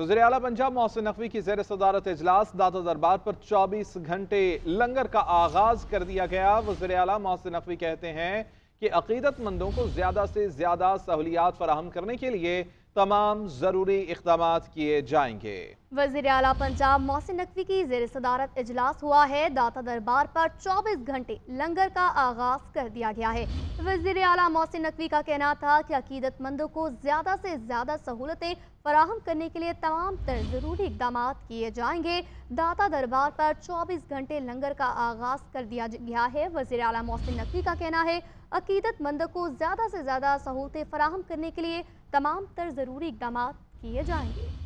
वजे अला पंजाब मोहसिन नकवी की जैर सदारत अजलास दादा दरबार पर चौबीस घंटे लंगर का आगाज कर दिया गया वजर अला मोहसिन नकवी कहते हैं कि अकीदतमंदों को ज्यादा से ज्यादा सहूलियात फराहम करने के लिए तमाम जरूरी इकदाम किए जाएंगे वजीर अला पंजाब मोहसिन नकवी की जेर सदारत इजलास हुआ है दाता दरबार पर 24 घंटे लंगर का आगाज कर दिया गया है वजीर अला मोहसिन नकवी का कहना था कि अकीदतमंदों को ज्यादा से ज्यादा सहूलतें फराहम करने के लिए तमाम तर जरूरी इकदाम किए जाएंगे दाता दरबार पर 24 घंटे लंगर का आगाज कर दिया गया है वजीर अला मोहसिन नकवी का कहना है अकीदतमंदों को ज्यादा से ज्यादा सहूलतें फराहम करने के लिए तमाम तर ज़रूरी इकदाम किए जाएंगे